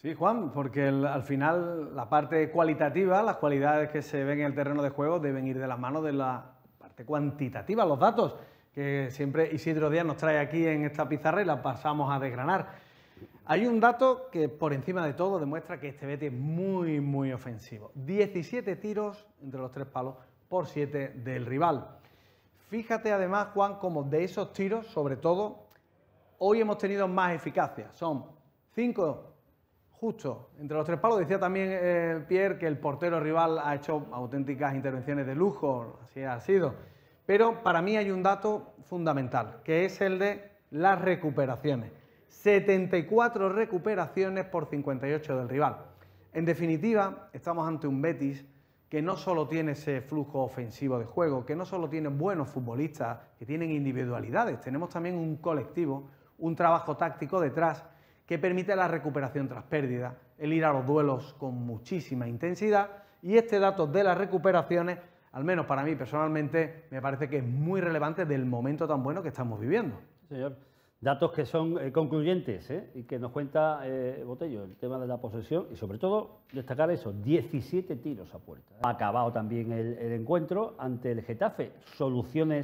Sí, Juan, porque al final la parte cualitativa, las cualidades que se ven en el terreno de juego deben ir de la mano de la parte cuantitativa, los datos que siempre Isidro Díaz nos trae aquí en esta pizarra y la pasamos a desgranar. Hay un dato que por encima de todo demuestra que este Betis es muy, muy ofensivo. 17 tiros entre los tres palos por 7 del rival. Fíjate además, Juan, como de esos tiros, sobre todo, hoy hemos tenido más eficacia. Son 5 Justo. Entre los tres palos decía también eh, Pierre que el portero rival ha hecho auténticas intervenciones de lujo, así ha sido. Pero para mí hay un dato fundamental, que es el de las recuperaciones. 74 recuperaciones por 58 del rival. En definitiva, estamos ante un Betis que no solo tiene ese flujo ofensivo de juego, que no solo tiene buenos futbolistas, que tienen individualidades, tenemos también un colectivo, un trabajo táctico detrás que permite la recuperación tras pérdida, el ir a los duelos con muchísima intensidad y este dato de las recuperaciones, al menos para mí personalmente, me parece que es muy relevante del momento tan bueno que estamos viviendo. Señor, datos que son eh, concluyentes eh, y que nos cuenta eh, Botello, el tema de la posesión y sobre todo destacar eso, 17 tiros a puerta. Ha acabado también el, el encuentro ante el Getafe, soluciones